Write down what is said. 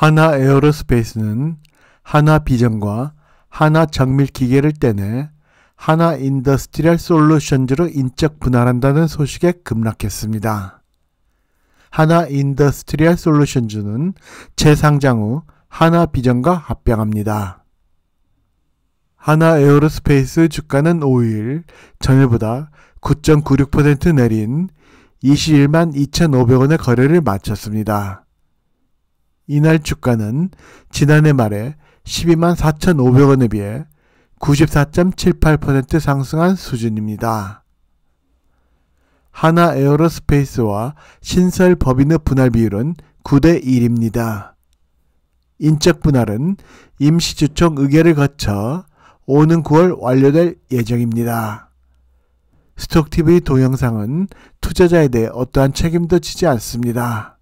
하나 에어로스페이스는 하나 비전과 하나 정밀 기계를 떼내 하나 인더스트리얼 솔루션즈로 인적 분할한다는 소식에 급락했습니다. 하나 인더스트리얼 솔루션즈는 재상장 후 하나 비전과 합병합니다. 하나 에어로스페이스 주가는 5일 전일보다 9.96% 내린 21만 2,500원의 거래를 마쳤습니다. 이날 주가는 지난해 말에 12만 4,500원에 비해 94.78% 상승한 수준입니다. 하나 에어로스페이스와 신설 법인의 분할 비율은 9대 1입니다. 인적 분할은 임시주총 의결을 거쳐 오는 9월 완료될 예정입니다. 스톡TV 동영상은 투자자에 대해 어떠한 책임도 지지 않습니다.